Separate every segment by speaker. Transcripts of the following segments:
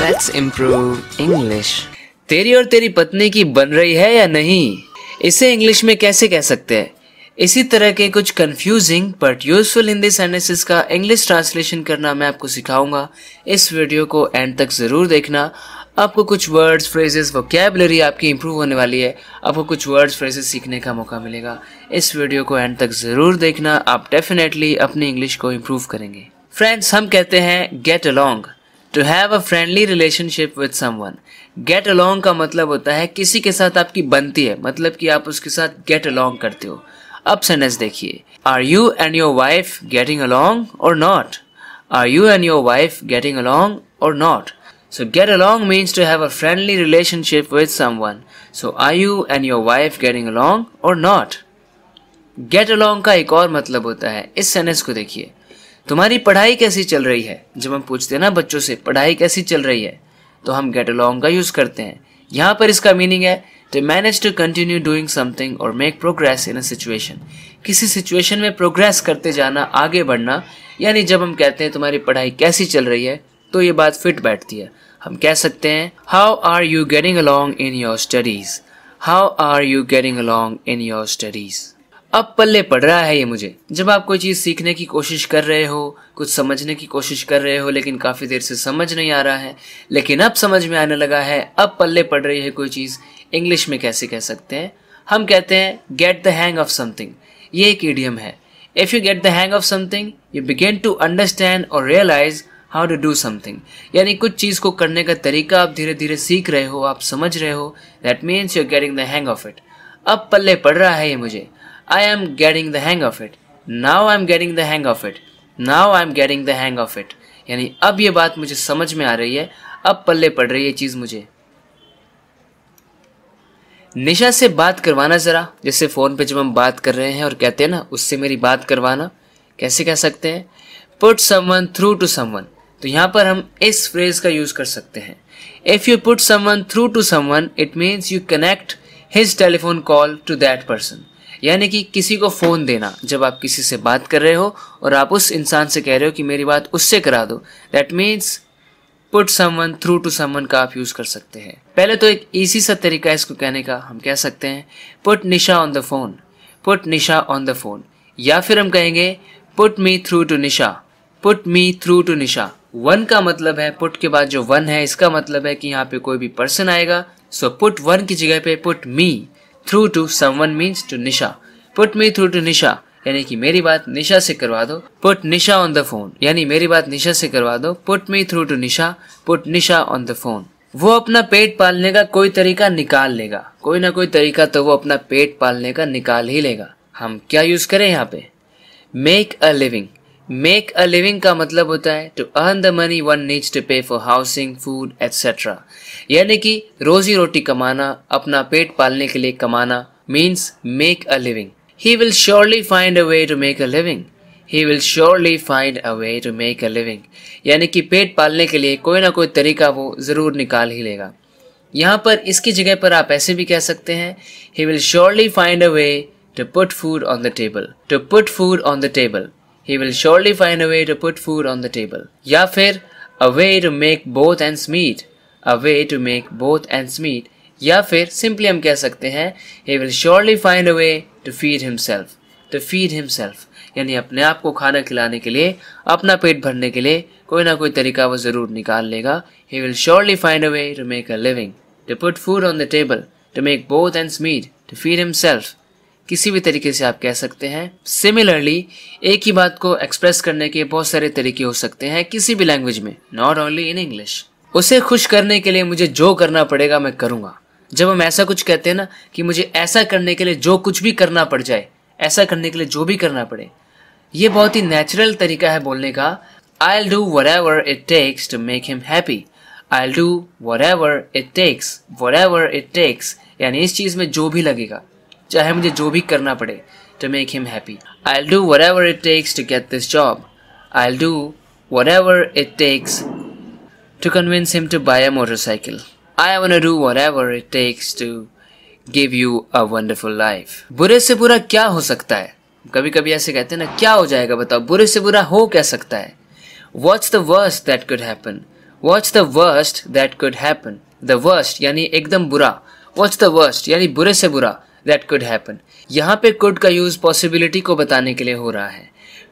Speaker 1: Let's improve English. तेरी और तेरी पत्नी की बन रही है या नहीं इसे इंग्लिश में कैसे कह सकते हैं इसी तरह के कुछ confusing but useful Hindi sentences का इंग्लिश ट्रांसलेशन करना मैं आपको सिखाऊंगा इस वीडियो को एंड तक ज़रूर देखना आपको कुछ वर्ड्स फ्रेजेस वोकेबलरी आपकी इंप्रूव होने वाली है आपको कुछ वर्ड्स फ्रेजेस सीखने का मौका मिलेगा इस वीडियो को एंड तक ज़रूर देखना आप डेफिनेटली अपनी इंग्लिश को इम्प्रूव करेंगे फ्रेंड्स हम कहते हैं get along to have a friendly relationship with someone get along का मतलब होता है किसी के साथ आपकी बनती है मतलब कि आप उसके साथ गेट अलोंग करते हो अब सेंटेंस देखिए are you and your wife getting along or not are you and your wife getting along or not so get along means to have a friendly relationship with someone so are you and your wife getting along or not get along का एक और मतलब होता है इस sentence को देखिए तुम्हारी पढ़ाई कैसी चल रही है जब हम पूछते हैं ना बच्चों से पढ़ाई कैसी चल रही है तो हम गेट अलॉन्ग का यूज़ करते हैं यहाँ पर इसका मीनिंग है to manage to continue doing something or make progress in a situation किसी सिचुएशन में प्रोग्रेस करते जाना आगे बढ़ना यानी जब हम कहते हैं तुम्हारी पढ़ाई कैसी चल रही है तो ये बात फिट बैठती है हम कह सकते हैं how are you getting along in your studies how are you getting along in your studies अब पल्ले पड़ रहा है ये मुझे जब आप कोई चीज़ सीखने की कोशिश कर रहे हो कुछ समझने की कोशिश कर रहे हो लेकिन काफ़ी देर से समझ नहीं आ रहा है लेकिन अब समझ में आने लगा है अब पल्ले पड़ रही है कोई चीज़ इंग्लिश में कैसे कह सकते हैं हम कहते हैं get the hang of something ये एक ईडियम है if you get the hang of something you begin to understand or realize how to do something यानी कुछ चीज़ को करने का तरीका आप धीरे धीरे सीख रहे हो आप समझ रहे हो that means you are getting the hang of it अब पल्ले पड़ रहा है ये मुझे I am getting the hang of it. Now I am getting the hang of it. Now I am getting the hang of it. यानी अब ये बात मुझे समझ में आ रही है अब पल्ले पड़ रही है चीज़ मुझे निशा से बात करवाना ज़रा जैसे फ़ोन पे जब हम बात कर रहे हैं और कहते हैं ना उससे मेरी बात करवाना कैसे कह सकते हैं put someone through to someone तो यहाँ पर हम इस फ्रेज़ का यूज़ कर सकते हैं if you put someone through to someone it means you connect his telephone call to that person यानी कि किसी को फ़ोन देना जब आप किसी से बात कर रहे हो और आप उस इंसान से कह रहे हो कि मेरी बात उससे करा दो that means put someone through to someone का आप यूज़ कर सकते हैं पहले तो एक ईजी सा तरीका है इसको कहने का हम कह सकते हैं put Nisha on the phone put Nisha on the phone या फिर हम कहेंगे put me through to Nisha put me through to Nisha one का मतलब है पुट के बाद जो वन है इसका मतलब है कि यहाँ पे कोई भी पर्सन आएगा सो पुट वन की जगह पे put me through to someone means to Nisha put me through to Nisha यानी कि मेरी बात निशा से करवा दो put Nisha on the phone यानी मेरी बात निशा से करवा दो put me through to Nisha put Nisha on the phone वो अपना पेट पालने का कोई तरीका निकाल लेगा कोई ना कोई तरीका तो वो अपना पेट पालने का निकाल ही लेगा हम क्या यूज करें यहाँ पे make a living make a living का मतलब होता है to earn the money one needs to pay for housing food etcetera यानी कि रोजी रोटी कमाना अपना पेट पालने के लिए कमाना means make a living he will surely find a way to make a living he will surely find a way to make a living यानी कि पेट पालने के लिए कोई ना कोई तरीका वो ज़रूर निकाल ही लेगा यहाँ पर इसकी जगह पर आप ऐसे भी कह सकते हैं he will surely find a way to put food on the table to put food on the table he will surely find a way to put food on the table. Ya fir, a way to make both ends meet, a way to make both ends meet, Ya fir, simply hum keh sakte hain, he will surely find a way to feed himself, to feed himself, यानी अपने आप को खाना खिलाने के लिए अपना पेट भरने के लिए कोई ना कोई तरीका वो ज़रूर निकाल लेगा he will surely find a way to make a living, to put food on the table, to make both ends meet, to feed himself, किसी भी तरीके से आप कह सकते हैं सिमिलरली एक ही बात को एक्सप्रेस करने के बहुत सारे तरीके हो सकते हैं किसी भी लैंग्वेज में नॉट ओनली इन इंग्लिश उसे खुश करने के लिए मुझे जो करना पड़ेगा मैं करूँगा जब हम ऐसा कुछ कहते हैं ना कि मुझे ऐसा करने के लिए जो कुछ भी करना पड़ जाए ऐसा करने के लिए जो भी करना पड़े ये बहुत ही नेचुरल तरीका है बोलने का I'll do whatever it takes to make him happy I'll do whatever it takes what it takes यानी इस चीज़ में जो भी लगेगा चाहे मुझे जो भी करना पड़े to make him happy I do whatever it takes to get this job I do whatever it takes to convince him to buy a motorcycle I won do whatever it takes to give you a wonderful life बुरे से बुरा क्या हो सकता है कभी कभी ऐसे कहते हैं ना क्या हो जाएगा बताओ बुरे से बुरा हो क्या सकता है what's the worst that could happen what's the worst that could happen the worst यानी एकदम बुरा वॉट्स द वर्स्ट यानी बुरे से बुरा दैट कुड हैपन यहाँ पे कुड का यूज़ पॉसिबिलिटी को बताने के लिए हो रहा है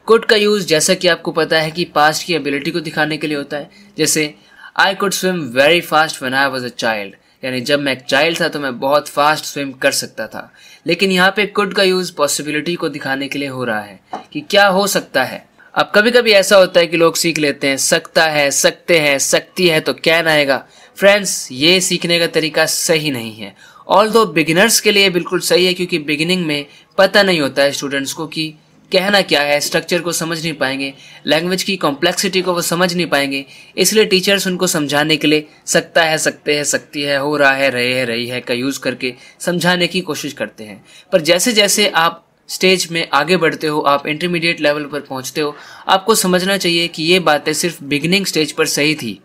Speaker 1: कुड का यूज़ जैसा कि आपको पता है कि पास्ट की एबिलिटी को दिखाने के लिए होता है जैसे I could swim very fast when I was a child यानी जब मैं एक चाइल्ड था तो मैं बहुत फास्ट स्विम कर सकता था लेकिन यहाँ पे कुड का यूज़ पॉसिबिलिटी को दिखाने के लिए हो रहा है कि क्या हो सकता है अब कभी कभी ऐसा होता है कि लोग सीख लेते हैं सकता है सकते हैं सकती है तो कैन आएगा फ्रेंड्स ये सीखने का तरीका सही नहीं है ऑल दो बिगिनर्स के लिए बिल्कुल सही है क्योंकि बिगिनिंग में पता नहीं होता है स्टूडेंट्स को कि कहना क्या है स्ट्रक्चर को समझ नहीं पाएंगे लैंग्वेज की कॉम्प्लेक्सिटी को वो समझ नहीं पाएंगे इसलिए टीचर्स उनको समझाने के लिए सकता है सकते हैं सकती है हो रहा है रहे है रही है का यूज़ करके समझाने की कोशिश करते हैं पर जैसे जैसे आप स्टेज में आगे बढ़ते हो आप इंटरमीडिएट लेवल पर पहुंचते हो आपको समझना चाहिए कि ये बातें सिर्फ बिगनिंग स्टेज पर सही थी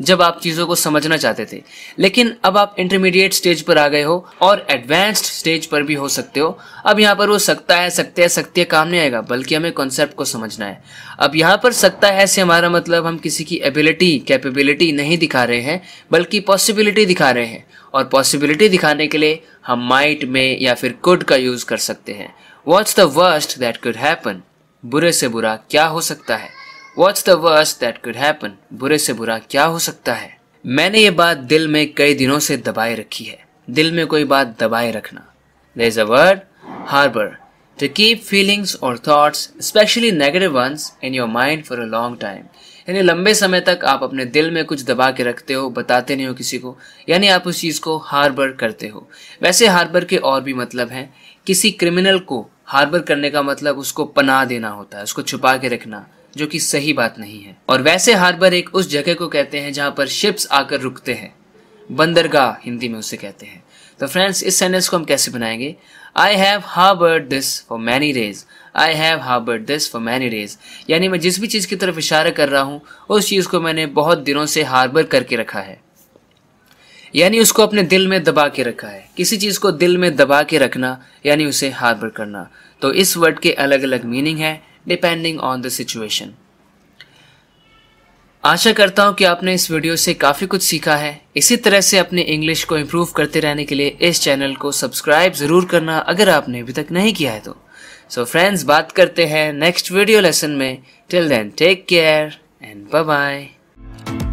Speaker 1: जब आप चीजों को समझना चाहते थे लेकिन अब आप इंटरमीडिएट स्टेज पर आ गए हो और एडवांस्ड स्टेज पर भी हो सकते हो अब यहाँ पर वो सकता है सकते है सकते काम नहीं आएगा बल्कि हमें कॉन्सेप्ट को समझना है अब यहाँ पर सकता है से हमारा मतलब हम किसी की एबिलिटी कैपेबिलिटी नहीं दिखा रहे हैं बल्कि पॉसिबिलिटी दिखा रहे हैं और पॉसिबिलिटी दिखाने के लिए हम माइट में या फिर कुड का यूज कर सकते हैं what's the worst that could happen बुरे से बुरा क्या हो सकता है what's the worst that could happen बुरे से बुरा क्या हो सकता है मैंने ये बात दिल में कई दिनों से दबाए रखी है दिल में कोई बात दबाए रखना there is a word harbour to keep feelings और thoughts specially negative ones in your mind for a long time यानी लंबे समय तक आप अपने दिल में कुछ दबा के रखते हो बताते नहीं हो किसी को यानी आप उस चीज़ को हार्बर करते हो वैसे हार्बर के और भी मतलब हैं किसी क्रिमिनल को हार्बर करने का मतलब उसको पनाह देना होता है उसको छुपा के रखना जो कि सही बात नहीं है और वैसे हार्बर एक उस जगह को कहते हैं जहां पर शिप्स आकर रुकते हैं बंदरगाह हिंदी में उसे कहते हैं तो फ्रेंड्स इस सेंटेंस को हम कैसे बनाएंगे I have harboured this for many days I have harboured this for many days यानी मैं जिस भी चीज़ की तरफ इशारा कर रहा हूँ उस चीज़ को मैंने बहुत दिनों से हार्बर करके रखा है यानी उसको अपने दिल में दबा के रखा है किसी चीज़ को दिल में दबा के रखना यानी उसे हार्बर करना तो इस वर्ड के अलग अलग मीनिंग है डिपेंडिंग ऑन द सिचुएशन आशा करता हूं कि आपने इस वीडियो से काफ़ी कुछ सीखा है इसी तरह से अपने इंग्लिश को इम्प्रूव करते रहने के लिए इस चैनल को सब्सक्राइब ज़रूर करना अगर आपने अभी तक नहीं किया है तो सो so फ्रेंड्स बात करते हैं नेक्स्ट वीडियो लेसन में till then take care and bye bye